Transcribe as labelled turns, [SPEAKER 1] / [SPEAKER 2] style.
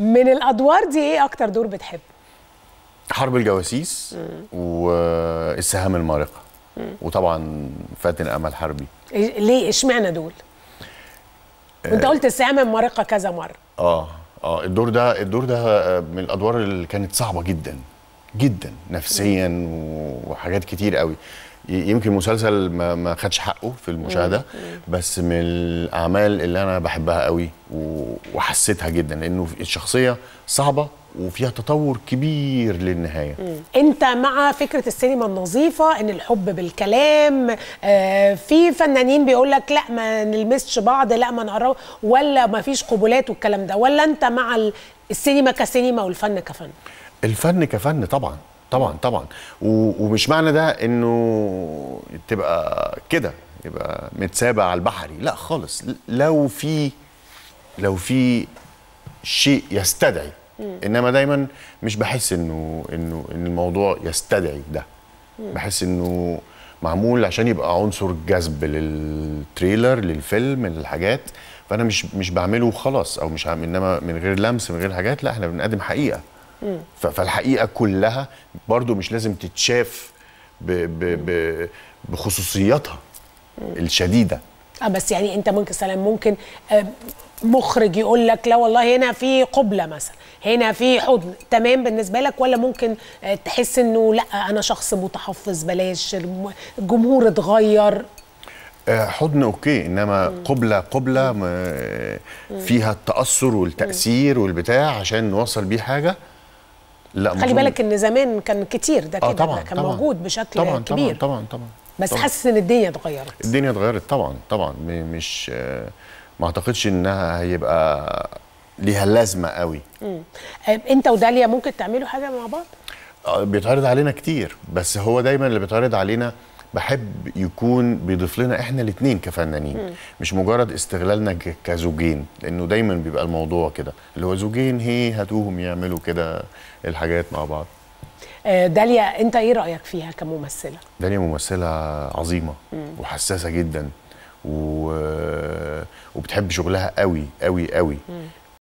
[SPEAKER 1] من الادوار دي ايه اكتر دور بتحبه
[SPEAKER 2] حرب الجواسيس والسهام المارقه وطبعا فاتن امل حربي
[SPEAKER 1] إيه، ليه اشمعنى دول آه. انت قلت السهام المارقه كذا مره
[SPEAKER 2] اه اه الدور ده الدور ده آه، من الادوار اللي كانت صعبه جدا جدا نفسيا وحاجات كتير قوي يمكن مسلسل ما, ما خدش حقه في المشاهده بس من الاعمال اللي انا بحبها قوي وحسيتها جدا لانه الشخصيه صعبه وفيها تطور كبير للنهايه
[SPEAKER 1] انت مع فكره السينما النظيفه ان الحب بالكلام آه في فنانين بيقول لك لا ما نلمسش بعض لا ما نقرب ولا ما فيش قبولات والكلام ده ولا انت مع السينما كسينما والفن كفن
[SPEAKER 2] الفن كفن طبعا طبعا طبعا ومش معنى ده انه تبقى كده يبقى متسابع على البحري لا خالص لو في لو في شيء يستدعي انما دايما مش بحس انه انه ان الموضوع يستدعي ده بحس انه معمول عشان يبقى عنصر جذب للتريلر للفيلم للحاجات فانا مش مش بعمله وخلاص او مش انما من غير لمس من غير حاجات لا احنا بنقدم حقيقه فالحقيقه كلها برضو مش لازم تتشاف ب ب ب بخصوصياتها الشديده
[SPEAKER 1] اه بس يعني انت ممكن سلام ممكن آه، مخرج يقول لك لا والله هنا في قبله مثلا هنا في حضن تمام بالنسبه لك ولا ممكن آه، تحس انه لا انا شخص متحفظ بلاش الجمهور اتغير
[SPEAKER 2] آه، حضن اوكي انما قبله قبله فيها التاثر والتاثير والبتاع عشان نوصل بيه حاجه لا خلي بالك
[SPEAKER 1] ان زمان كان كتير ده آه، كده آه طبعًا كان طبعًا موجود بشكل طبعًا كبير طبعا طبعا طبعا بس حاسس ان الدنيا اتغيرت
[SPEAKER 2] الدنيا اتغيرت طبعا طبعا مش ما اعتقدش انها هيبقى ليها لازمه قوي
[SPEAKER 1] امم انت وداليا ممكن تعملوا حاجه مع بعض
[SPEAKER 2] آه، بيتعرض علينا كتير بس هو دايما اللي بيتعرض علينا بحب يكون بيضيف لنا احنا الاثنين كفنانين مش مجرد استغلالنا كزوجين لانه دايما بيبقى الموضوع كده اللي هو زوجين هي هاتوهم يعملوا كده الحاجات مع بعض
[SPEAKER 1] آه، داليا انت ايه رايك فيها كممثله
[SPEAKER 2] داليا ممثله عظيمه وحساسه جدا و... وبتحب شغلها قوي قوي قوي